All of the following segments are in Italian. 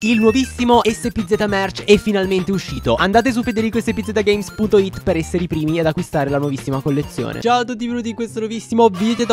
Il nuovissimo SPZ Merch è finalmente uscito. Andate su federicospzgames.it per essere i primi ad acquistare la nuovissima collezione. Ciao a tutti, benvenuti in questo nuovissimo video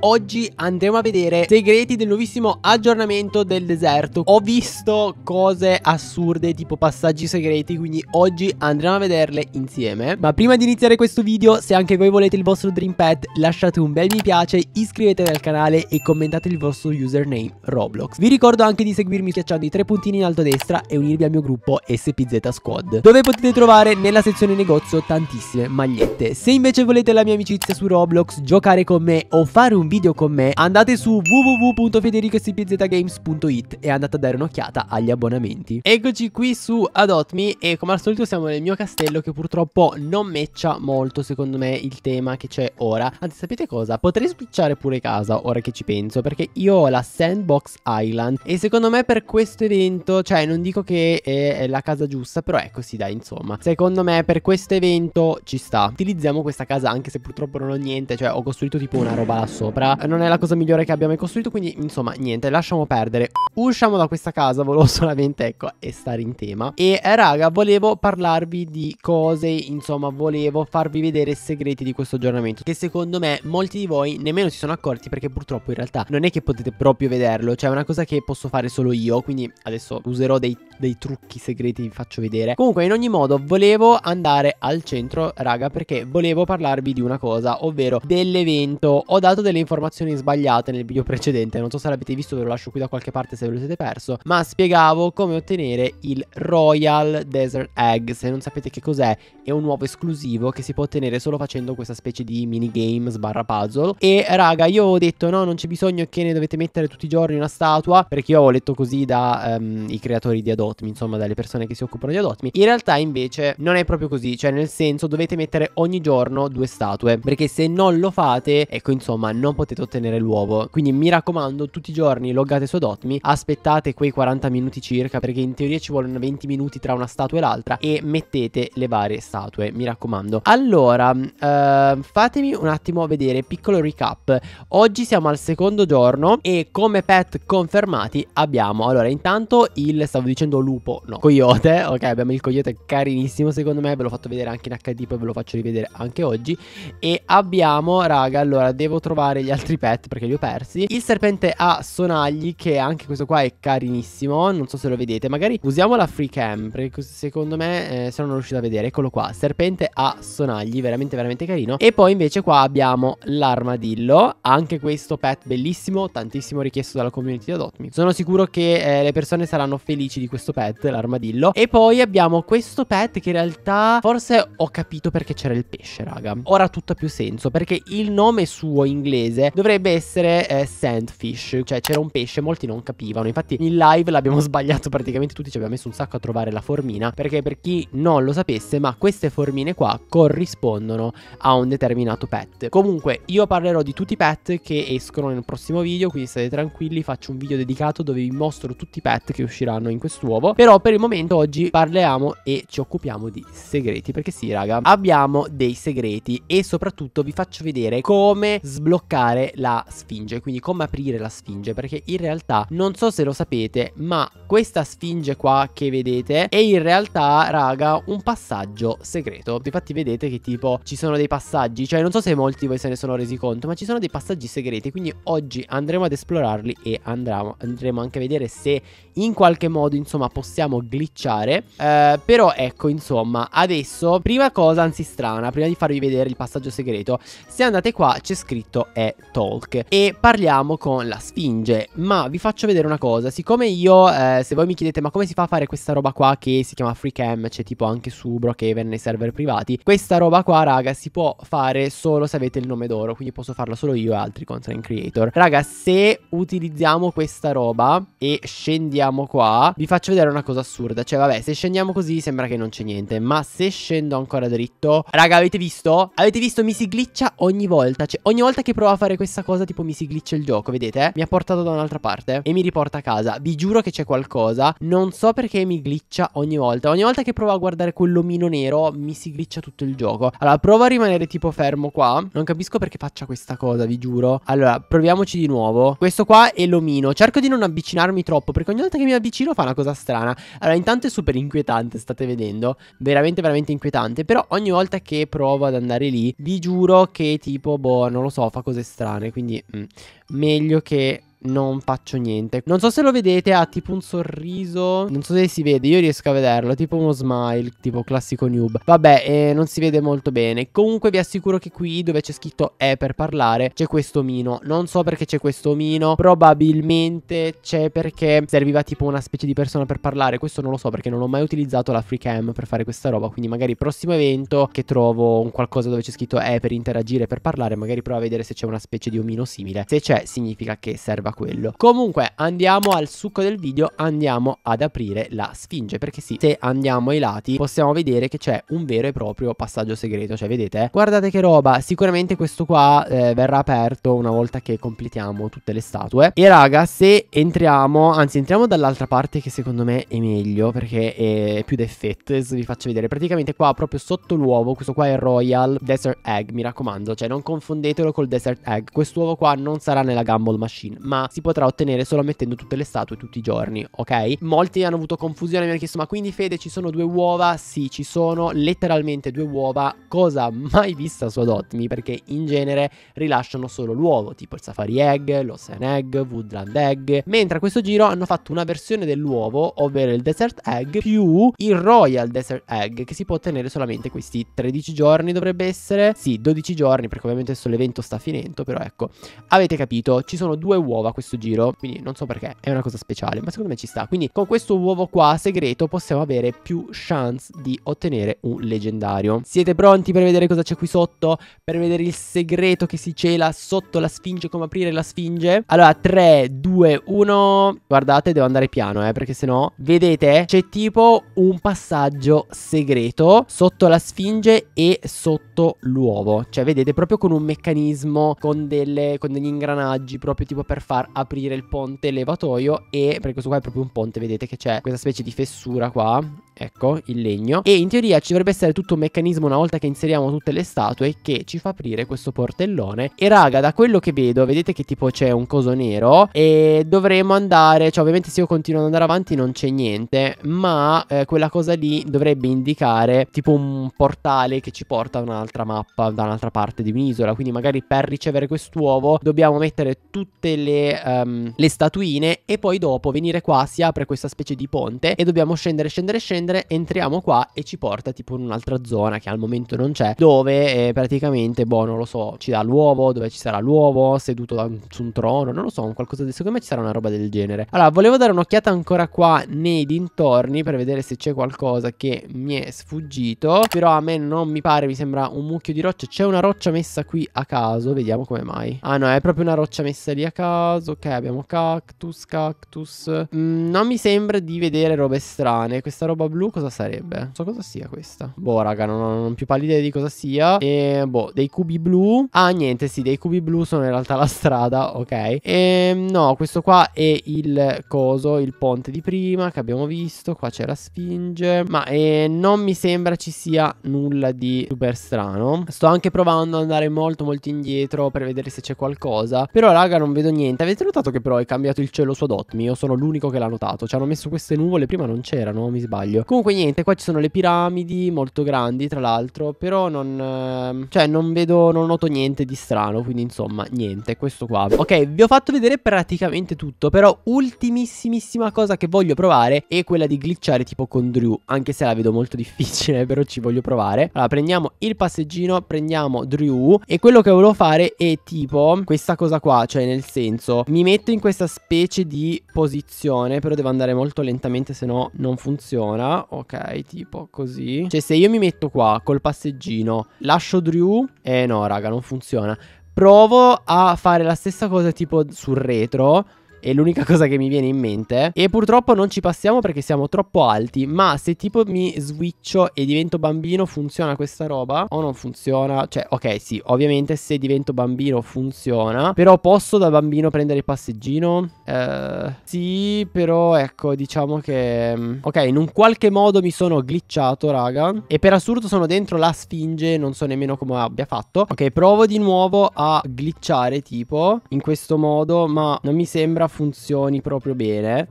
Oggi andremo a vedere segreti del nuovissimo aggiornamento del deserto. Ho visto cose assurde tipo passaggi segreti, quindi oggi andremo a vederle insieme. Ma prima di iniziare questo video, se anche voi volete il vostro Dream Pet, lasciate un bel mi piace, iscrivetevi al canale e commentate il vostro username Roblox. Vi ricordo anche di seguirmi schiacciando i tre punti pulsantino in alto a destra e unirvi al mio gruppo SPZ Squad, dove potete trovare nella sezione negozio tantissime magliette. Se invece volete la mia amicizia su Roblox, giocare con me o fare un video con me, andate su www.federicospzgames.it e andate a dare un'occhiata agli abbonamenti. Eccoci qui su Adopt Me e come al solito siamo nel mio castello che purtroppo non meccia molto secondo me il tema che c'è ora. Anzi sapete cosa? Potrei switchare pure casa ora che ci penso perché io ho la Sandbox Island e secondo me per questo evento evento, cioè non dico che eh, è la casa giusta, però ecco sì dai insomma. Secondo me per questo evento ci sta. Utilizziamo questa casa anche se purtroppo non ho niente, cioè ho costruito tipo una roba là sopra. Non è la cosa migliore che abbiamo mai costruito, quindi insomma niente, lasciamo perdere. Usciamo da questa casa, volevo solamente ecco e stare in tema. E raga, volevo parlarvi di cose, insomma volevo farvi vedere segreti di questo aggiornamento che secondo me molti di voi nemmeno si sono accorti perché purtroppo in realtà non è che potete proprio vederlo, cioè è una cosa che posso fare solo io, quindi adesso adesso userò dei, dei trucchi segreti vi faccio vedere Comunque in ogni modo volevo andare al centro raga perché volevo parlarvi di una cosa Ovvero dell'evento Ho dato delle informazioni sbagliate nel video precedente Non so se l'avete visto ve lo lascio qui da qualche parte se ve lo siete perso Ma spiegavo come ottenere il Royal Desert Egg Se non sapete che cos'è è un nuovo esclusivo che si può ottenere solo facendo questa specie di minigame sbarra puzzle E raga io ho detto no non c'è bisogno che ne dovete mettere tutti i giorni una statua Perché io ho letto così da um, i creatori di Adotmi, insomma dalle persone che si occupano di Adotmi. In realtà invece non è proprio così, cioè nel senso dovete mettere ogni giorno due statue, perché se non lo fate, ecco insomma, non potete ottenere l'uovo. Quindi mi raccomando, tutti i giorni loggate su Adotmi, aspettate quei 40 minuti circa, perché in teoria ci vogliono 20 minuti tra una statua e l'altra e mettete le varie statue, mi raccomando. Allora, uh, fatemi un attimo vedere, piccolo recap. Oggi siamo al secondo giorno e come pet confermati abbiamo, allora intanto il, stavo dicendo lupo, no, coyote, ok, abbiamo il coyote carinissimo secondo me, ve l'ho fatto vedere anche in HD, poi ve lo faccio rivedere anche oggi. E abbiamo, raga, allora devo trovare gli altri pet perché li ho persi. Il serpente a sonagli che anche questo qua è carinissimo, non so se lo vedete, magari usiamo la free cam perché secondo me eh, se non riuscito a vedere, eccolo qua, serpente a sonagli, veramente veramente carino. E poi invece qua abbiamo l'armadillo, anche questo pet bellissimo, tantissimo richiesto dalla community di adotmi Sono sicuro che eh, le persone saranno saranno felici di questo pet, l'armadillo. E poi abbiamo questo pet che in realtà forse ho capito perché c'era il pesce, raga. Ora tutto ha più senso perché il nome suo in inglese dovrebbe essere eh, sandfish, cioè c'era un pesce, molti non capivano. Infatti in live l'abbiamo sbagliato praticamente tutti, ci abbiamo messo un sacco a trovare la formina, perché per chi non lo sapesse, ma queste formine qua corrispondono a un determinato pet. Comunque io parlerò di tutti i pet che escono nel prossimo video, quindi state tranquilli, faccio un video dedicato dove vi mostro tutti i pet che riusciranno in quest'uovo Però per il momento oggi parliamo e ci occupiamo di segreti Perché sì raga, abbiamo dei segreti e soprattutto vi faccio vedere come sbloccare la sfinge Quindi come aprire la sfinge perché in realtà non so se lo sapete ma questa sfinge qua che vedete È in realtà raga un passaggio segreto Infatti vedete che tipo ci sono dei passaggi Cioè non so se molti di voi se ne sono resi conto ma ci sono dei passaggi segreti Quindi oggi andremo ad esplorarli e andremo, andremo anche a vedere se in qualche modo insomma possiamo glitchare eh, Però ecco insomma adesso prima cosa anzi strana prima di farvi vedere il passaggio segreto Se andate qua c'è scritto è talk e parliamo con la sfinge Ma vi faccio vedere una cosa siccome io eh, se voi mi chiedete ma come si fa a fare questa roba qua che si chiama free cam C'è tipo anche su Brookhaven nei server privati Questa roba qua raga si può fare solo se avete il nome d'oro Quindi posso farla solo io e altri content creator Raga se utilizziamo questa roba e scendiamo scendiamo qua Vi faccio vedere una cosa assurda Cioè vabbè se scendiamo così sembra che non c'è niente Ma se scendo ancora dritto Raga avete visto? Avete visto mi si glitcha ogni volta Cioè ogni volta che provo a fare questa cosa tipo mi si glitcha il gioco Vedete? Mi ha portato da un'altra parte E mi riporta a casa Vi giuro che c'è qualcosa Non so perché mi glitcha ogni volta Ogni volta che provo a guardare quell'omino nero Mi si glitcha tutto il gioco Allora provo a rimanere tipo fermo qua Non capisco perché faccia questa cosa vi giuro Allora proviamoci di nuovo Questo qua è l'omino Cerco di non avvicinarmi troppo Perché ogni volta che mi avvicino fa una cosa strana. Allora, intanto è super inquietante, state vedendo. Veramente, veramente inquietante. Però ogni volta che provo ad andare lì, vi giuro che tipo, boh, non lo so, fa cose strane. Quindi, mh, mm, meglio che non faccio niente. Non so se lo vedete, ha tipo un sorriso. Non so se si vede, io riesco a vederlo. Tipo uno smile, tipo classico noob. Vabbè, eh, non si vede molto bene. Comunque vi assicuro che qui dove c'è scritto E per parlare, c'è questo omino. Non so perché c'è questo omino. Probabilmente c'è perché serviva tipo una specie di persona per parlare. Questo non lo so perché non ho mai utilizzato la free cam per fare questa roba. Quindi magari prossimo evento che trovo un qualcosa dove c'è scritto E per interagire, per parlare, magari provo a vedere se c'è una specie di omino simile. Se c'è, significa che serve serva quello Comunque andiamo al succo del video Andiamo ad aprire la sfinge Perché sì, se andiamo ai lati possiamo vedere che c'è un vero e proprio passaggio segreto Cioè vedete, guardate che roba Sicuramente questo qua eh, verrà aperto una volta che completiamo tutte le statue E raga, se entriamo, anzi entriamo dall'altra parte che secondo me è meglio Perché è più d'effetto Vi faccio vedere, praticamente qua proprio sotto l'uovo Questo qua è Royal Desert Egg, mi raccomando Cioè non confondetelo col Desert Egg Quest'uovo qua non sarà nella Gumball Machine Ma si potrà ottenere solo mettendo tutte le statue tutti i giorni, ok? Molti hanno avuto confusione, mi hanno chiesto ma quindi Fede ci sono due uova? Sì, ci sono letteralmente due uova, cosa mai vista su Adotmi perché in genere rilasciano solo l'uovo, tipo il Safari Egg, l'Ocean Egg, Woodland Egg, mentre a questo giro hanno fatto una versione dell'uovo, ovvero il Desert Egg più il Royal Desert Egg che si può ottenere solamente questi 13 giorni dovrebbe essere, sì 12 giorni perché ovviamente adesso l'evento sta finendo, però ecco, avete capito, ci sono due uova uova questo giro, quindi non so perché, è una cosa speciale, ma secondo me ci sta. Quindi con questo uovo qua segreto possiamo avere più chance di ottenere un leggendario. Siete pronti per vedere cosa c'è qui sotto? Per vedere il segreto che si cela sotto la sfinge, come aprire la sfinge? Allora, 3, 2, 1... Guardate, devo andare piano, eh, perché sennò... Vedete? C'è tipo un passaggio segreto sotto la sfinge e sotto l'uovo. Cioè, vedete, proprio con un meccanismo, con, delle, con degli ingranaggi, proprio tipo per fare far aprire il ponte levatoio e perché questo qua è proprio un ponte, vedete che c'è questa specie di fessura qua ecco, il legno. E in teoria ci dovrebbe essere tutto un meccanismo una volta che inseriamo tutte le statue che ci fa aprire questo portellone. E raga, da quello che vedo, vedete che tipo c'è un coso nero e dovremo andare, cioè ovviamente se io continuo ad andare avanti non c'è niente, ma eh, quella cosa lì dovrebbe indicare tipo un portale che ci porta a un'altra mappa, da un'altra parte di un'isola. Quindi magari per ricevere quest'uovo dobbiamo mettere tutte le, um, le statuine e poi dopo venire qua si apre questa specie di ponte e dobbiamo scendere, scendere, scendere prendere, entriamo qua e ci porta tipo in un'altra zona che al momento non c'è, dove eh, praticamente, boh, non lo so, ci dà l'uovo, dove ci sarà l'uovo, seduto da, su un trono, non lo so, un qualcosa di... secondo me ci sarà una roba del genere. Allora, volevo dare un'occhiata ancora qua nei dintorni per vedere se c'è qualcosa che mi è sfuggito, però a me non mi pare, mi sembra un mucchio di rocce, c'è una roccia messa qui a caso, vediamo come mai. Ah no, è proprio una roccia messa lì a caso, ok, abbiamo cactus, cactus, mm, non mi sembra di vedere robe strane, questa roba blu blu cosa sarebbe? Non so cosa sia questa. Boh, raga, non ho non più pallide di cosa sia. E boh, dei cubi blu. Ah, niente, sì, dei cubi blu sono in realtà la strada, ok. E ehm, no, questo qua è il coso, il ponte di prima che abbiamo visto. Qua c'è la sfinge. Ma eh, non mi sembra ci sia nulla di super strano. Sto anche provando ad andare molto molto indietro per vedere se c'è qualcosa. Però, raga, non vedo niente. Avete notato che però è cambiato il cielo su Dotmi? Io sono l'unico che l'ha notato. Ci hanno messo queste nuvole, prima non c'erano, mi sbaglio. Comunque niente, qua ci sono le piramidi, molto grandi tra l'altro, però non... Ehm, cioè non vedo, non noto niente di strano, quindi insomma niente, questo qua. Ok, vi ho fatto vedere praticamente tutto, però ultimissimissima cosa che voglio provare è quella di glitchare tipo con Drew, anche se la vedo molto difficile, però ci voglio provare. Allora prendiamo il passeggino, prendiamo Drew e quello che volevo fare è tipo questa cosa qua, cioè nel senso mi metto in questa specie di posizione, però devo andare molto lentamente se no non funziona ok, tipo così. Cioè se io mi metto qua col passeggino, lascio Drew, eh no raga non funziona. Provo a fare la stessa cosa tipo sul retro è l'unica cosa che mi viene in mente e purtroppo non ci passiamo perché siamo troppo alti ma se tipo mi switcho e divento bambino funziona questa roba o non funziona cioè ok sì ovviamente se divento bambino funziona però posso da bambino prendere il passeggino eh, sì però ecco diciamo che mm, ok in un qualche modo mi sono glitchato raga e per assurdo sono dentro la sfinge non so nemmeno come abbia fatto ok provo di nuovo a glitchare tipo in questo modo ma non mi sembra funzioni proprio bene.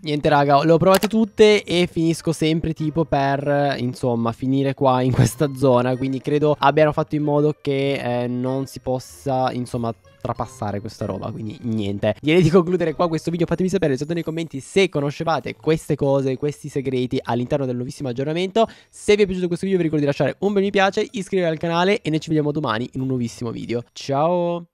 Niente raga, le ho provate tutte e finisco sempre tipo per, insomma, finire qua in questa zona Quindi credo abbiano fatto in modo che eh, non si possa, insomma, trapassare questa roba Quindi niente, direi di concludere qua questo video Fatemi sapere sotto nei commenti se conoscevate queste cose, questi segreti all'interno del nuovissimo aggiornamento Se vi è piaciuto questo video vi ricordo di lasciare un bel mi piace, iscrivervi al canale E noi ci vediamo domani in un nuovissimo video Ciao